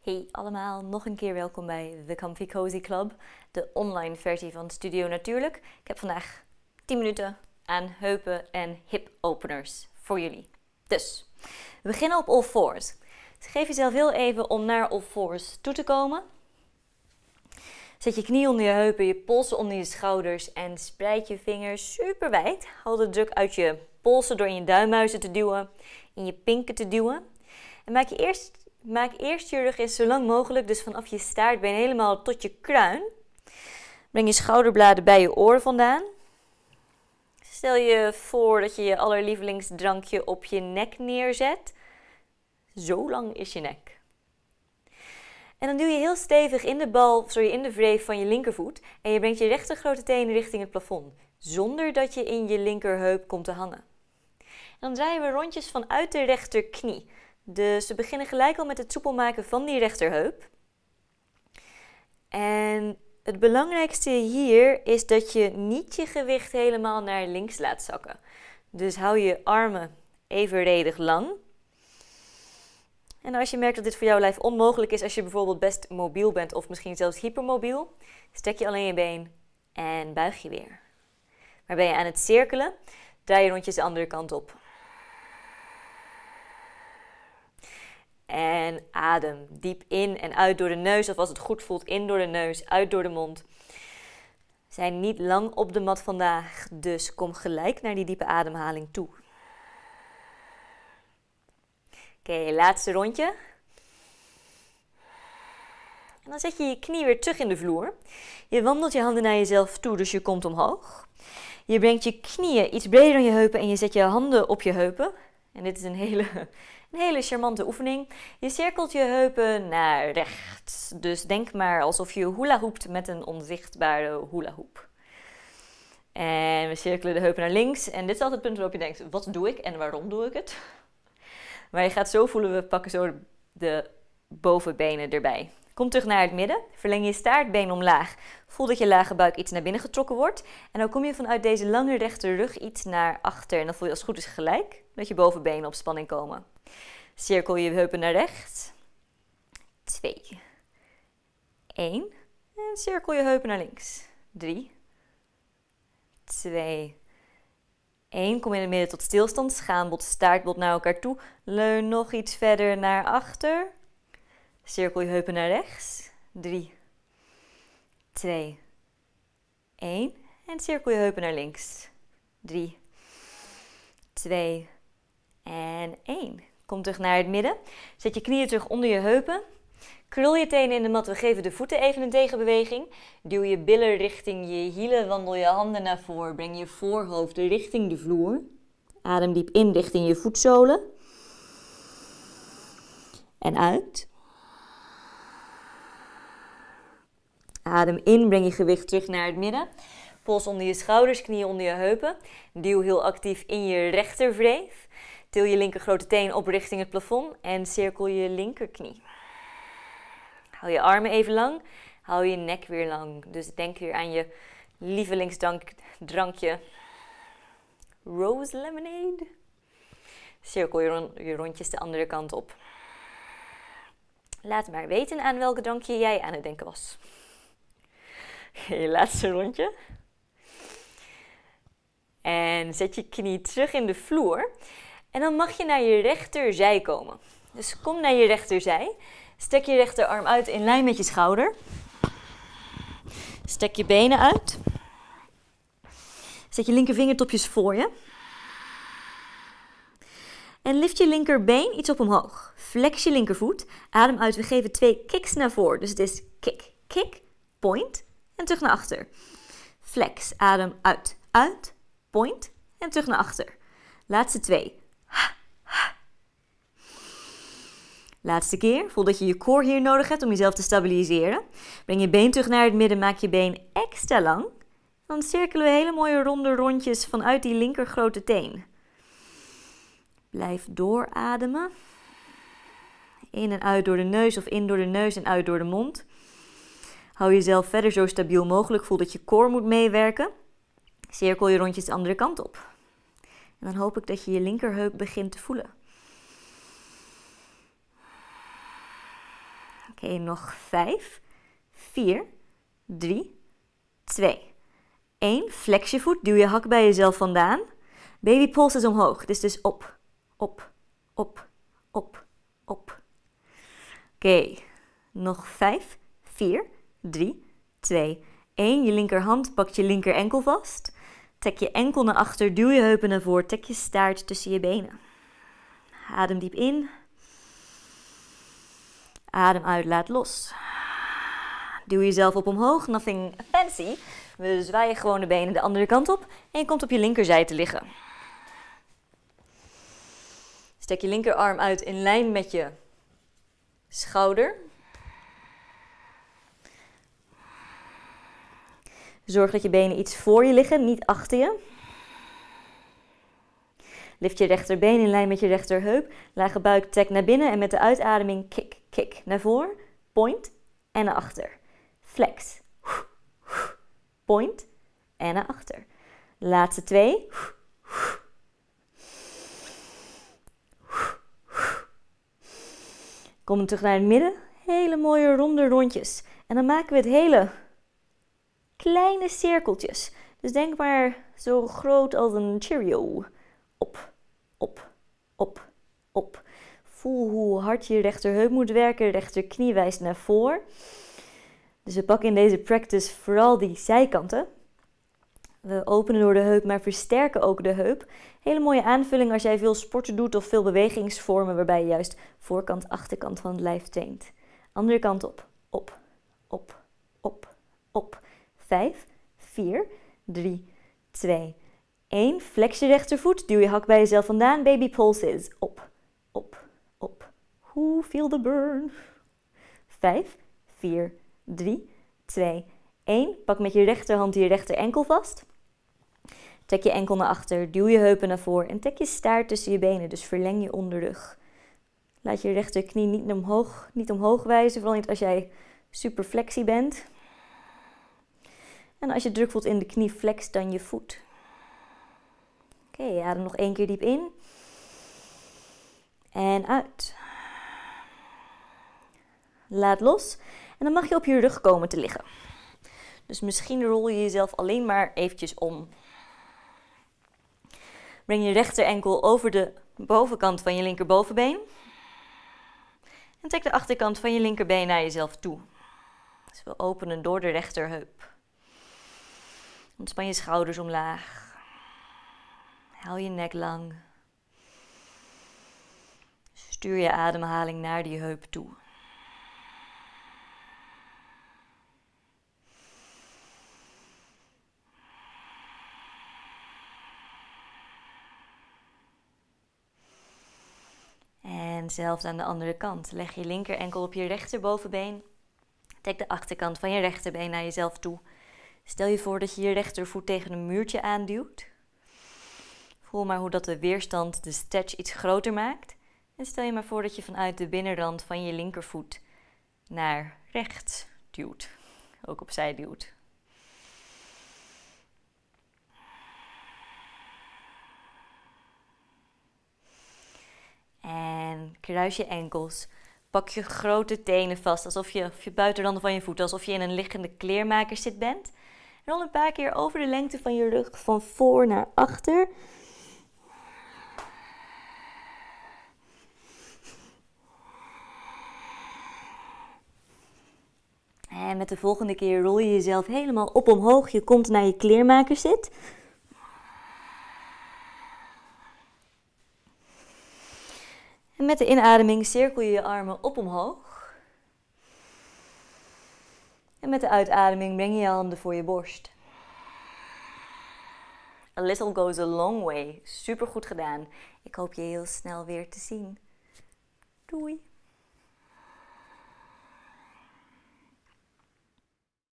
Hey allemaal, nog een keer welkom bij The Comfy Cozy Club, de online versie van Studio Natuurlijk. Ik heb vandaag 10 minuten aan heupen en hip openers voor jullie. Dus, we beginnen op all fours. Dus geef jezelf heel even om naar all fours toe te komen. Zet je knieën onder je heupen, je polsen onder je schouders en spreid je vingers super wijd. Haal de druk uit je polsen door in je duimhuizen te duwen, in je pinken te duwen. En maak je eerst Maak eerst je rug eens zo lang mogelijk, dus vanaf je staartbeen helemaal tot je kruin. Breng je schouderbladen bij je oor vandaan. Stel je voor dat je je allerlievelingsdrankje op je nek neerzet. Zo lang is je nek. En dan duw je heel stevig in de bal, sorry, in de wreef van je linkervoet. En je brengt je rechter grote teen richting het plafond. Zonder dat je in je linkerheup komt te hangen. dan draaien we rondjes vanuit de rechterknie. Dus we beginnen gelijk al met het soepel maken van die rechterheup. En het belangrijkste hier is dat je niet je gewicht helemaal naar links laat zakken. Dus hou je armen evenredig lang. En als je merkt dat dit voor jouw lijf onmogelijk is, als je bijvoorbeeld best mobiel bent of misschien zelfs hypermobiel, stek je alleen je been en buig je weer. Maar ben je aan het cirkelen, draai je rondjes de andere kant op. en adem. Diep in en uit door de neus, of als het goed voelt, in door de neus, uit door de mond. We zijn niet lang op de mat vandaag, dus kom gelijk naar die diepe ademhaling toe. Oké, laatste rondje. En dan zet je je knie weer terug in de vloer. Je wandelt je handen naar jezelf toe, dus je komt omhoog. Je brengt je knieën iets breder dan je heupen en je zet je handen op je heupen. En dit is een hele een hele charmante oefening. Je cirkelt je heupen naar rechts. Dus denk maar alsof je hula hoept met een onzichtbare hula hoep. En we cirkelen de heupen naar links. En dit is altijd het punt waarop je denkt, wat doe ik en waarom doe ik het? Maar je gaat zo voelen, we pakken zo de bovenbenen erbij. Kom terug naar het midden. Verleng je staartbeen omlaag. Voel dat je lage buik iets naar binnen getrokken wordt. En dan kom je vanuit deze lange rechte rug iets naar achter. En dan voel je als het goed is gelijk dat je bovenbenen op spanning komen. Cirkel je heupen naar rechts. 2. 1. En cirkel je heupen naar links. 3. 2. 1. Kom in het midden tot stilstand. Schaambod, staartbod naar elkaar toe. Leun nog iets verder naar achter. Cirkel je heupen naar rechts. 3. 2. 1. En cirkel je heupen naar links. 3. 2. En 1. Kom terug naar het midden. Zet je knieën terug onder je heupen. Krul je tenen in de mat. We geven de voeten even een tegenbeweging. Duw je billen richting je hielen. Wandel je handen naar voren. Breng je voorhoofd richting de vloer. Adem diep in richting je voetzolen. En uit. Adem in. Breng je gewicht terug naar het midden. Pols onder je schouders, knieën onder je heupen. Duw heel actief in je rechtervreef. Til je linker grote teen op richting het plafond en cirkel je linkerknie. Hou je armen even lang, hou je nek weer lang. Dus denk weer aan je lievelingsdrankje. Rose lemonade. Cirkel je, je rondjes de andere kant op. Laat maar weten aan welke drankje jij aan het denken was. Je laatste rondje. En zet je knie terug in de vloer. En dan mag je naar je rechterzij komen. Dus kom naar je rechterzij. Stek je rechterarm uit in lijn met je schouder. Stek je benen uit. Zet je linkervingertopjes voor je. En lift je linkerbeen iets op omhoog. Flex je linkervoet. Adem uit. We geven twee kicks naar voren. Dus het is kick, kick, point en terug naar achter. Flex. Adem uit, uit, point en terug naar achter. Laatste twee. Laatste keer. Voel dat je je core hier nodig hebt om jezelf te stabiliseren. Breng je been terug naar het midden. Maak je been extra lang. Dan cirkelen we hele mooie ronde rondjes vanuit die linker grote teen. Blijf doorademen. In en uit door de neus of in door de neus en uit door de mond. Hou jezelf verder zo stabiel mogelijk. Voel dat je core moet meewerken. Cirkel je rondjes de andere kant op. En dan hoop ik dat je je linkerheup begint te voelen. Oké, nog 5, 4, 3, 2. 1. Flex je voet. Duw je hak bij jezelf vandaan. Baby is omhoog. Dus dus op, op, op, op, op. Oké, nog 5, 4, 3, 2, 1. Je linkerhand pakt je linker enkel vast. Tek je enkel naar achter, duw je heupen naar voren, tek je staart tussen je benen. Adem diep in Adem uit, laat los. Duw jezelf op omhoog, nothing fancy. We zwaaien gewoon de benen de andere kant op en je komt op je linkerzij te liggen. Steek je linkerarm uit in lijn met je schouder. Zorg dat je benen iets voor je liggen, niet achter je. Lift je rechterbeen in lijn met je rechterheup. Lage buik, tek naar binnen en met de uitademing kick kick. Naar voor, point en naar achter. Flex. Point en naar achter. Laatste twee. Kom terug naar het midden. Hele mooie ronde rondjes. En dan maken we het hele kleine cirkeltjes. Dus denk maar zo groot als een Cheerio. Op, op, op, op. Voel hoe hard je rechterheup moet werken, rechterknie wijst naar voor. Dus we pakken in deze practice vooral die zijkanten. We openen door de heup, maar versterken ook de heup. Hele mooie aanvulling als jij veel sporten doet of veel bewegingsvormen waarbij je juist voorkant, achterkant van het lijf traint. Andere kant op, op, op, op, op. 5, 4, 3, 2, 1. Flex je rechtervoet, duw je hak bij jezelf vandaan, baby pulses. Op, op, op. Hoe feel the burn? 5, 4, 3, 2, 1. Pak met je rechterhand je rechter enkel vast. Trek je enkel naar achter, duw je heupen naar voren en trek je staart tussen je benen, dus verleng je onderrug. Laat je rechterknie niet omhoog, niet omhoog wijzen, vooral niet als jij super flexie bent. En als je druk voelt in de knie, flex dan je voet. Oké, okay, adem nog één keer diep in en uit. Laat los en dan mag je op je rug komen te liggen. Dus misschien rol je jezelf alleen maar eventjes om. Breng je rechter enkel over de bovenkant van je linkerbovenbeen. En trek de achterkant van je linkerbeen naar jezelf toe. Dus we openen door de rechterheup. Ontspan je schouders omlaag. Haal je nek lang. Stuur je ademhaling naar die heup toe. En zelfs aan de andere kant. Leg je linker enkel op je rechterbovenbeen. Trek de achterkant van je rechterbeen naar jezelf toe. Stel je voor dat je je rechtervoet tegen een muurtje aanduwt. Voel maar hoe dat de weerstand de stretch iets groter maakt. En stel je maar voor dat je vanuit de binnenrand van je linkervoet naar rechts duwt. Ook opzij duwt. En kruis je enkels. Pak je grote tenen vast, alsof je, of je buitenranden van je voeten, alsof je in een liggende kleermaker zit bent. En rol een paar keer over de lengte van je rug van voor naar achter. met de volgende keer rol je jezelf helemaal op omhoog. Je komt naar je kleermaker zit. En met de inademing cirkel je je armen op omhoog. En met de uitademing breng je je handen voor je borst. A little goes a long way. Super goed gedaan. Ik hoop je heel snel weer te zien. Doei.